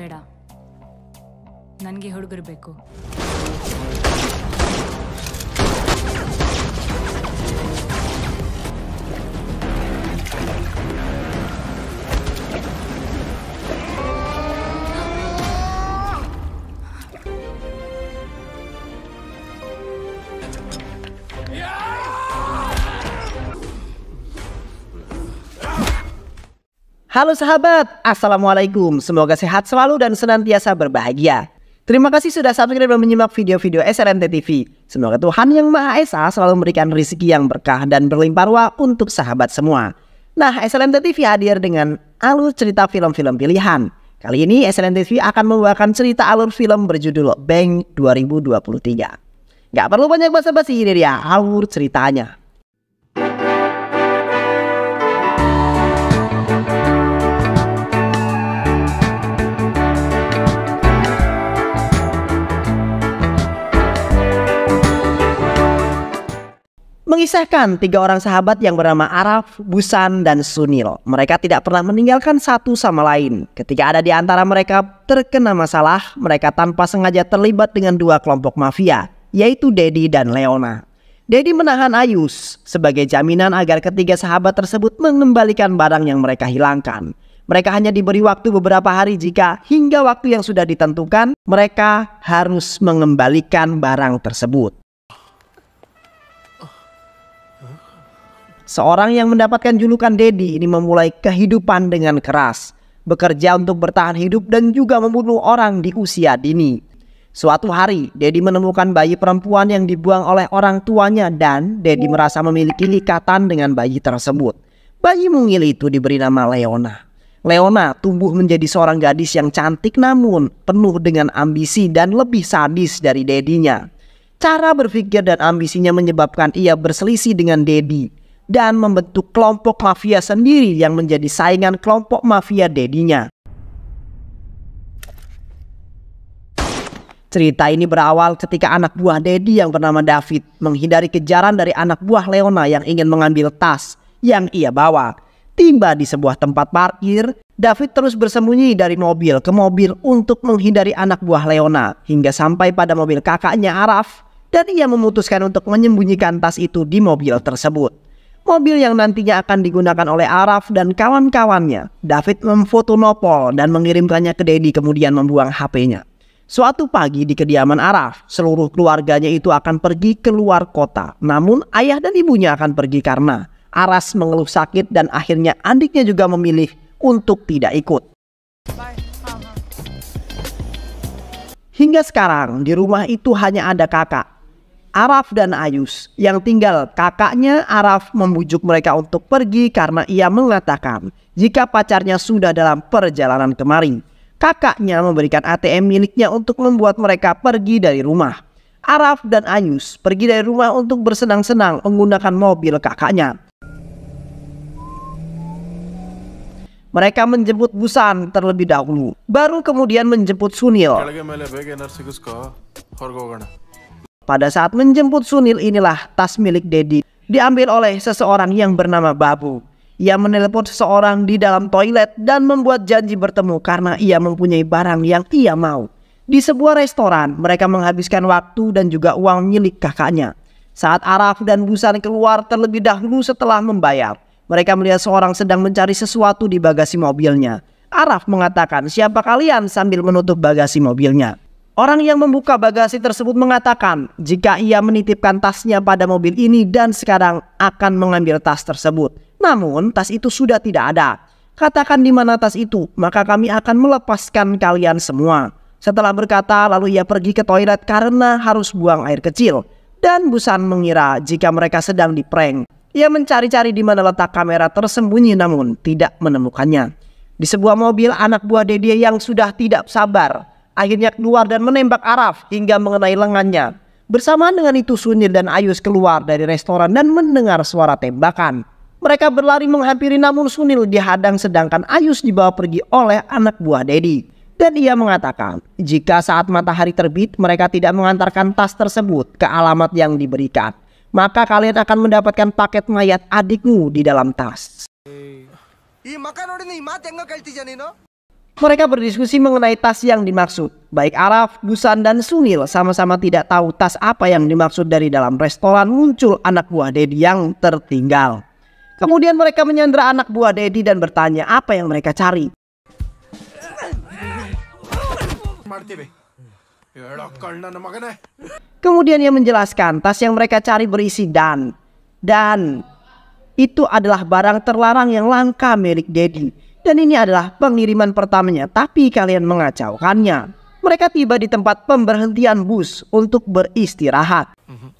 ಬೇಡ ನನಗೆ ಹುಡುಗರು ಬೇಕು Halo sahabat, Assalamualaikum. Semoga sehat selalu dan senantiasa berbahagia. Terima kasih sudah subscribe dan menyimak video-video SRNT TV. Semoga Tuhan Yang Maha Esa selalu memberikan rezeki yang berkah dan berlimpah ruah untuk sahabat semua. Nah, SRNT TV hadir dengan alur cerita film-film pilihan. Kali ini SLN TV akan membawakan cerita alur film berjudul Bang 2023. Gak perlu banyak basa-basi, ini dia alur ceritanya. mengisahkan tiga orang sahabat yang bernama Araf, Busan, dan Sunil. Mereka tidak pernah meninggalkan satu sama lain. Ketika ada di antara mereka terkena masalah, mereka tanpa sengaja terlibat dengan dua kelompok mafia, yaitu Dedi dan Leona. Dedi menahan Ayus sebagai jaminan agar ketiga sahabat tersebut mengembalikan barang yang mereka hilangkan. Mereka hanya diberi waktu beberapa hari jika hingga waktu yang sudah ditentukan mereka harus mengembalikan barang tersebut. Seorang yang mendapatkan julukan Dedi ini memulai kehidupan dengan keras, bekerja untuk bertahan hidup dan juga membunuh orang di usia dini. Suatu hari, Dedi menemukan bayi perempuan yang dibuang oleh orang tuanya dan Dedi merasa memiliki ikatan dengan bayi tersebut. Bayi mungil itu diberi nama Leona. Leona tumbuh menjadi seorang gadis yang cantik namun penuh dengan ambisi dan lebih sadis dari dedinya. Cara berpikir dan ambisinya menyebabkan ia berselisih dengan Dedi dan membentuk kelompok mafia sendiri yang menjadi saingan kelompok mafia dedinya. Cerita ini berawal ketika anak buah Dedi yang bernama David menghindari kejaran dari anak buah Leona yang ingin mengambil tas yang ia bawa. Tiba di sebuah tempat parkir, David terus bersembunyi dari mobil ke mobil untuk menghindari anak buah Leona hingga sampai pada mobil kakaknya Araf dan ia memutuskan untuk menyembunyikan tas itu di mobil tersebut mobil yang nantinya akan digunakan oleh Araf dan kawan-kawannya. David memfoto Nopol dan mengirimkannya ke Dedi kemudian membuang HP-nya. Suatu pagi di kediaman Araf, seluruh keluarganya itu akan pergi keluar kota. Namun ayah dan ibunya akan pergi karena Aras mengeluh sakit dan akhirnya adiknya juga memilih untuk tidak ikut. Hingga sekarang di rumah itu hanya ada kakak Araf dan Ayus yang tinggal kakaknya Araf membujuk mereka untuk pergi karena ia mengatakan jika pacarnya sudah dalam perjalanan kemarin Kakaknya memberikan ATM miliknya untuk membuat mereka pergi dari rumah. Araf dan Ayus pergi dari rumah untuk bersenang-senang menggunakan mobil kakaknya. Mereka menjemput Busan terlebih dahulu, baru kemudian menjemput Sunil. Pada saat menjemput Sunil inilah tas milik Dedi diambil oleh seseorang yang bernama Babu. Ia menelpon seseorang di dalam toilet dan membuat janji bertemu karena ia mempunyai barang yang ia mau. Di sebuah restoran, mereka menghabiskan waktu dan juga uang milik kakaknya. Saat Araf dan Busan keluar terlebih dahulu setelah membayar, mereka melihat seorang sedang mencari sesuatu di bagasi mobilnya. Araf mengatakan, "Siapa kalian?" sambil menutup bagasi mobilnya. Orang yang membuka bagasi tersebut mengatakan jika ia menitipkan tasnya pada mobil ini dan sekarang akan mengambil tas tersebut. Namun tas itu sudah tidak ada. Katakan di mana tas itu, maka kami akan melepaskan kalian semua. Setelah berkata, lalu ia pergi ke toilet karena harus buang air kecil. Dan Busan mengira jika mereka sedang di prank. Ia mencari-cari di mana letak kamera tersembunyi namun tidak menemukannya. Di sebuah mobil, anak buah Dede yang sudah tidak sabar Akhirnya keluar dan menembak Araf hingga mengenai lengannya. Bersamaan dengan itu Sunil dan Ayus keluar dari restoran dan mendengar suara tembakan. Mereka berlari menghampiri namun Sunil dihadang sedangkan Ayus dibawa pergi oleh anak buah Dedi. Dan ia mengatakan jika saat matahari terbit mereka tidak mengantarkan tas tersebut ke alamat yang diberikan. Maka kalian akan mendapatkan paket mayat adikmu di dalam tas. Iya, mereka berdiskusi mengenai tas yang dimaksud. Baik Araf, Busan, dan Sunil sama-sama tidak tahu tas apa yang dimaksud dari dalam restoran muncul anak buah Dedi yang tertinggal. Kemudian mereka menyandra anak buah Dedi dan bertanya apa yang mereka cari. Kemudian ia menjelaskan tas yang mereka cari berisi dan dan itu adalah barang terlarang yang langka milik Dedi dan ini adalah pengiriman pertamanya, tapi kalian mengacaukannya. Mereka tiba di tempat pemberhentian bus untuk beristirahat. Mhm.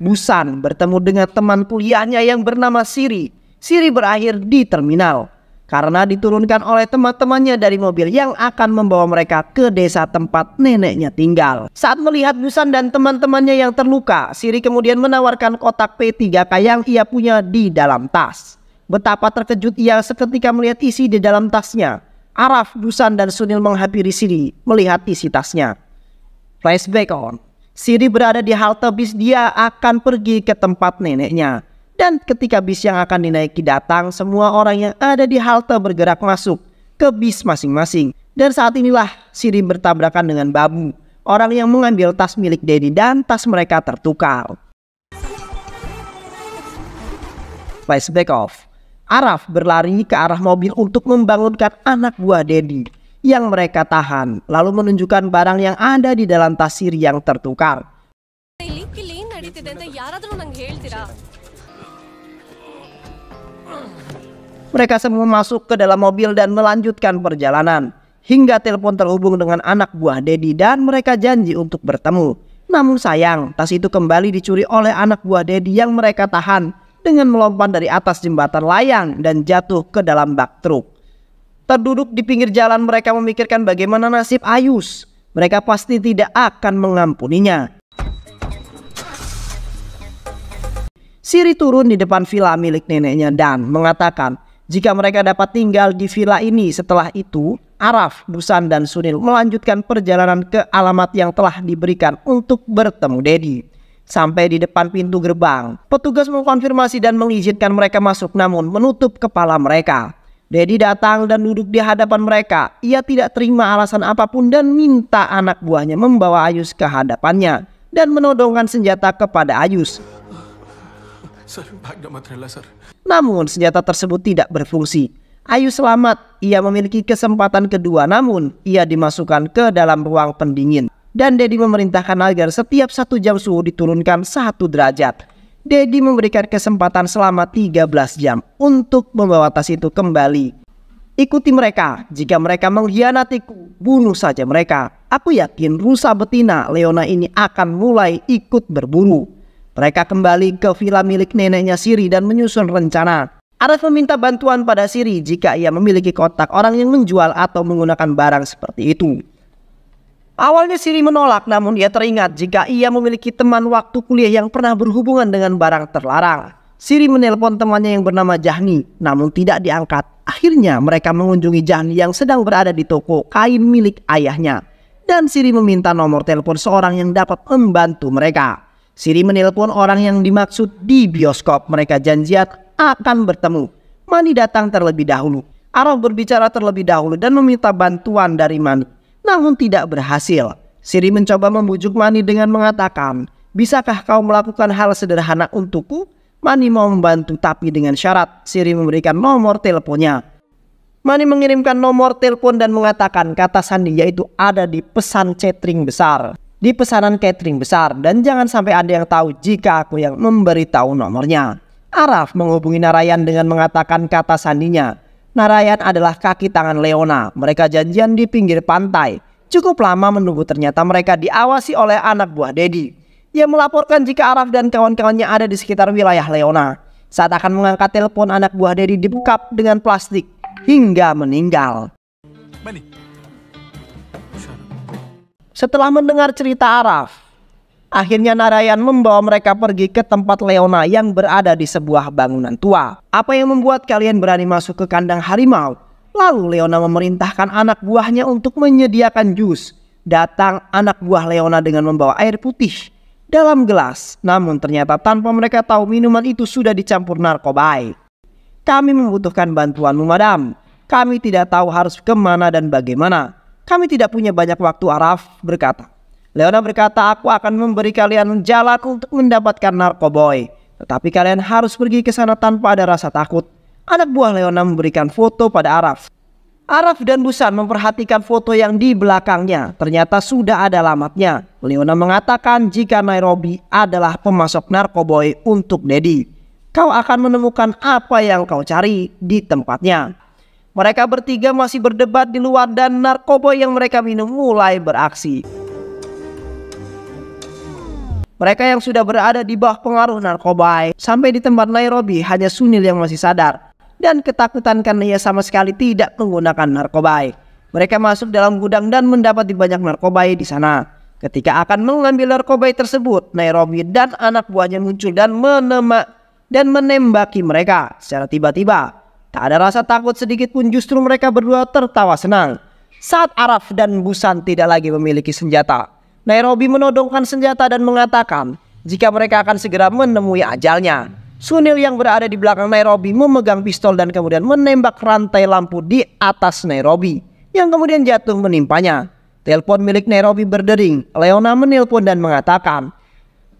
Busan bertemu dengan teman kuliahnya yang bernama Siri. Siri berakhir di terminal karena diturunkan oleh teman-temannya dari mobil yang akan membawa mereka ke desa tempat neneknya tinggal. Saat melihat Busan dan teman-temannya yang terluka, Siri kemudian menawarkan kotak P3K yang ia punya di dalam tas. Betapa terkejut ia seketika melihat isi di dalam tasnya. Araf, Dusan, dan Sunil menghampiri Siri melihat isi tasnya. Flashback on. Siri berada di halte bis dia akan pergi ke tempat neneknya. Dan ketika bis yang akan dinaiki datang, semua orang yang ada di halte bergerak masuk ke bis masing-masing. Dan saat inilah Siri bertabrakan dengan babu. Orang yang mengambil tas milik Dedi dan tas mereka tertukar. Flashback off. Araf berlari ke arah mobil untuk membangunkan anak buah Dedi yang mereka tahan, lalu menunjukkan barang yang ada di dalam tasir yang tertukar. Mereka semua masuk ke dalam mobil dan melanjutkan perjalanan. Hingga telepon terhubung dengan anak buah Dedi dan mereka janji untuk bertemu. Namun sayang, tas itu kembali dicuri oleh anak buah Dedi yang mereka tahan dengan melompat dari atas jembatan layang dan jatuh ke dalam bak truk. Terduduk di pinggir jalan mereka memikirkan bagaimana nasib Ayus. Mereka pasti tidak akan mengampuninya. Siri turun di depan villa milik neneknya dan mengatakan jika mereka dapat tinggal di villa ini setelah itu Araf, Busan, dan Sunil melanjutkan perjalanan ke alamat yang telah diberikan untuk bertemu Dedi. Sampai di depan pintu gerbang, petugas mengkonfirmasi dan mengizinkan mereka masuk namun menutup kepala mereka. Dedi datang dan duduk di hadapan mereka. Ia tidak terima alasan apapun dan minta anak buahnya membawa Ayus ke hadapannya dan menodongkan senjata kepada Ayus. Namun senjata tersebut tidak berfungsi. Ayu selamat, ia memiliki kesempatan kedua namun ia dimasukkan ke dalam ruang pendingin dan Dedi memerintahkan agar setiap satu jam suhu diturunkan satu derajat. Dedi memberikan kesempatan selama 13 jam untuk membawa tas itu kembali. Ikuti mereka, jika mereka mengkhianatiku, bunuh saja mereka. Aku yakin rusa betina Leona ini akan mulai ikut berburu. Mereka kembali ke villa milik neneknya Siri dan menyusun rencana. Arif meminta bantuan pada Siri jika ia memiliki kotak orang yang menjual atau menggunakan barang seperti itu. Awalnya Siri menolak namun ia teringat jika ia memiliki teman waktu kuliah yang pernah berhubungan dengan barang terlarang. Siri menelpon temannya yang bernama Jahni namun tidak diangkat. Akhirnya mereka mengunjungi Jahni yang sedang berada di toko kain milik ayahnya. Dan Siri meminta nomor telepon seorang yang dapat membantu mereka. Siri menelpon orang yang dimaksud di bioskop. Mereka janjian akan bertemu. Mani datang terlebih dahulu. Araf berbicara terlebih dahulu dan meminta bantuan dari Mani namun tidak berhasil. Siri mencoba membujuk Mani dengan mengatakan, Bisakah kau melakukan hal sederhana untukku? Mani mau membantu tapi dengan syarat Siri memberikan nomor teleponnya. Mani mengirimkan nomor telepon dan mengatakan kata sandi yaitu ada di pesan catering besar. Di pesanan catering besar dan jangan sampai ada yang tahu jika aku yang memberitahu nomornya. Araf menghubungi Narayan dengan mengatakan kata sandinya. Narayan adalah kaki tangan Leona. Mereka janjian di pinggir pantai. Cukup lama menunggu ternyata mereka diawasi oleh anak buah Dedi. Ia melaporkan jika Araf dan kawan-kawannya ada di sekitar wilayah Leona. Saat akan mengangkat telepon anak buah Dedi dibekap dengan plastik hingga meninggal. Setelah mendengar cerita Araf, Akhirnya Narayan membawa mereka pergi ke tempat Leona yang berada di sebuah bangunan tua. Apa yang membuat kalian berani masuk ke kandang harimau? Lalu Leona memerintahkan anak buahnya untuk menyediakan jus. Datang anak buah Leona dengan membawa air putih dalam gelas. Namun ternyata tanpa mereka tahu minuman itu sudah dicampur narkoba. Kami membutuhkan bantuanmu madam. Kami tidak tahu harus kemana dan bagaimana. Kami tidak punya banyak waktu Araf berkata. Leona berkata, aku akan memberi kalian jalan untuk mendapatkan narkoboy. Tetapi kalian harus pergi ke sana tanpa ada rasa takut. Anak buah Leona memberikan foto pada Araf. Araf dan Busan memperhatikan foto yang di belakangnya. Ternyata sudah ada alamatnya. Leona mengatakan jika Nairobi adalah pemasok narkoboy untuk Dedi. Kau akan menemukan apa yang kau cari di tempatnya. Mereka bertiga masih berdebat di luar dan narkoboy yang mereka minum mulai beraksi. Mereka yang sudah berada di bawah pengaruh narkoba sampai di tempat Nairobi hanya Sunil yang masih sadar dan ketakutan karena ia sama sekali tidak menggunakan narkoba. Mereka masuk dalam gudang dan mendapati banyak narkoba di sana. Ketika akan mengambil narkoba tersebut, Nairobi dan anak buahnya muncul dan menembak dan menembaki mereka secara tiba-tiba. Tak ada rasa takut sedikit pun justru mereka berdua tertawa senang saat Araf dan Busan tidak lagi memiliki senjata. Nairobi menodongkan senjata dan mengatakan jika mereka akan segera menemui ajalnya. Sunil yang berada di belakang Nairobi memegang pistol dan kemudian menembak rantai lampu di atas Nairobi yang kemudian jatuh menimpanya. Telepon milik Nairobi berdering. Leona menelpon dan mengatakan,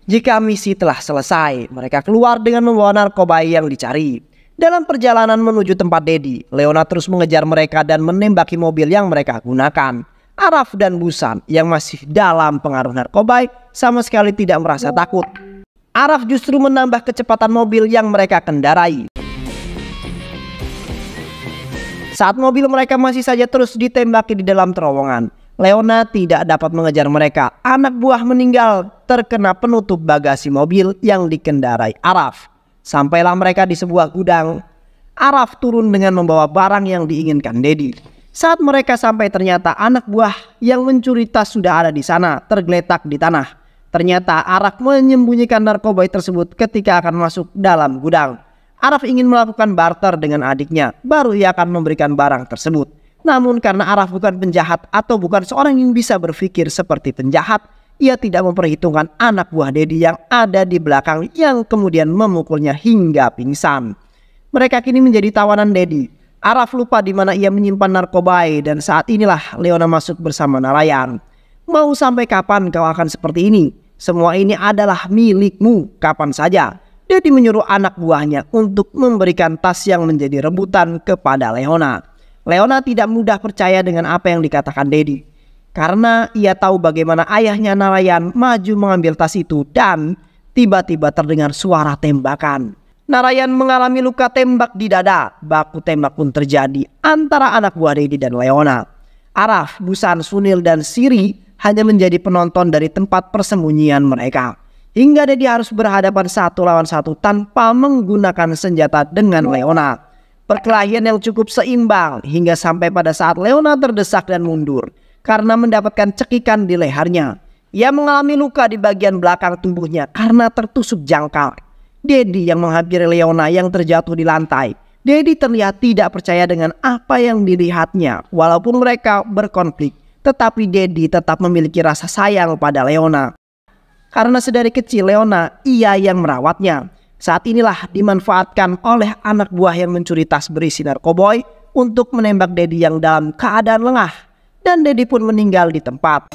jika misi telah selesai, mereka keluar dengan membawa narkoba yang dicari. Dalam perjalanan menuju tempat Dedi, Leona terus mengejar mereka dan menembaki mobil yang mereka gunakan. Araf dan Busan yang masih dalam pengaruh narkoba sama sekali tidak merasa takut. Araf justru menambah kecepatan mobil yang mereka kendarai. Saat mobil mereka masih saja terus ditembaki di dalam terowongan, Leona tidak dapat mengejar mereka. Anak buah meninggal terkena penutup bagasi mobil yang dikendarai Araf. Sampailah mereka di sebuah gudang. Araf turun dengan membawa barang yang diinginkan Dedi. Saat mereka sampai ternyata anak buah yang mencuri tas sudah ada di sana tergeletak di tanah. Ternyata Araf menyembunyikan narkoba tersebut ketika akan masuk dalam gudang. Araf ingin melakukan barter dengan adiknya, baru ia akan memberikan barang tersebut. Namun karena Araf bukan penjahat atau bukan seorang yang bisa berpikir seperti penjahat, ia tidak memperhitungkan anak buah Dedi yang ada di belakang yang kemudian memukulnya hingga pingsan. Mereka kini menjadi tawanan Dedi Araf lupa di mana ia menyimpan narkobai dan saat inilah Leona masuk bersama Narayan. Mau sampai kapan kau akan seperti ini? Semua ini adalah milikmu kapan saja. Jadi menyuruh anak buahnya untuk memberikan tas yang menjadi rebutan kepada Leona. Leona tidak mudah percaya dengan apa yang dikatakan Dedi. Karena ia tahu bagaimana ayahnya Narayan maju mengambil tas itu dan tiba-tiba terdengar suara tembakan. Narayan mengalami luka tembak di dada. Baku tembak pun terjadi antara anak buah Dedi dan Leona. Araf, Busan, Sunil, dan Siri hanya menjadi penonton dari tempat persembunyian mereka. Hingga Deddy harus berhadapan satu lawan satu tanpa menggunakan senjata dengan Leona. Perkelahian yang cukup seimbang hingga sampai pada saat Leona terdesak dan mundur karena mendapatkan cekikan di lehernya. Ia mengalami luka di bagian belakang tubuhnya karena tertusuk jangkar. Dedi yang menghampiri Leona yang terjatuh di lantai. Dedi terlihat tidak percaya dengan apa yang dilihatnya walaupun mereka berkonflik. Tetapi Dedi tetap memiliki rasa sayang pada Leona. Karena sedari kecil Leona, ia yang merawatnya. Saat inilah dimanfaatkan oleh anak buah yang mencuri tas berisi narkoboy untuk menembak Dedi yang dalam keadaan lengah. Dan Dedi pun meninggal di tempat.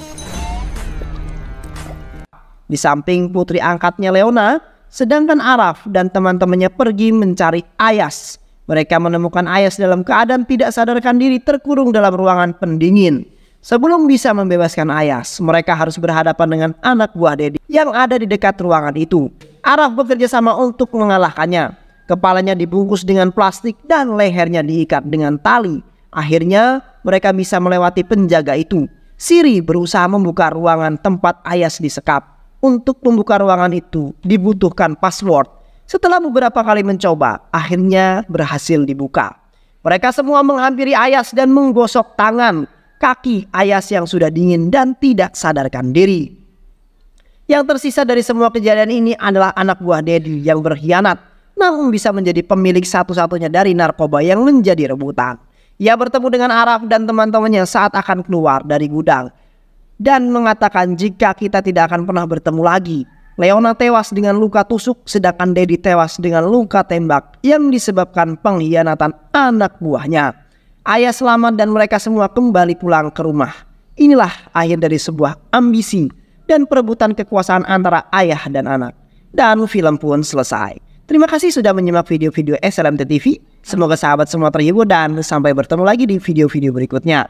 Di samping putri angkatnya Leona, Sedangkan Araf dan teman-temannya pergi mencari Ayas. Mereka menemukan Ayas dalam keadaan tidak sadarkan diri terkurung dalam ruangan pendingin. Sebelum bisa membebaskan Ayas, mereka harus berhadapan dengan anak buah Dedi yang ada di dekat ruangan itu. Araf bekerja sama untuk mengalahkannya. Kepalanya dibungkus dengan plastik dan lehernya diikat dengan tali. Akhirnya, mereka bisa melewati penjaga itu. Siri berusaha membuka ruangan tempat Ayas disekap. Untuk membuka ruangan itu dibutuhkan password. Setelah beberapa kali mencoba, akhirnya berhasil dibuka. Mereka semua menghampiri Ayas dan menggosok tangan, kaki Ayas yang sudah dingin dan tidak sadarkan diri. Yang tersisa dari semua kejadian ini adalah anak buah Dedi yang berkhianat, namun bisa menjadi pemilik satu-satunya dari narkoba yang menjadi rebutan. Ia bertemu dengan Araf dan teman-temannya saat akan keluar dari gudang dan mengatakan jika kita tidak akan pernah bertemu lagi. Leona tewas dengan luka tusuk sedangkan Dedi tewas dengan luka tembak yang disebabkan pengkhianatan anak buahnya. Ayah selamat dan mereka semua kembali pulang ke rumah. Inilah akhir dari sebuah ambisi dan perebutan kekuasaan antara ayah dan anak. Dan film pun selesai. Terima kasih sudah menyimak video-video SLMT TV. Semoga sahabat semua terhibur dan sampai bertemu lagi di video-video berikutnya.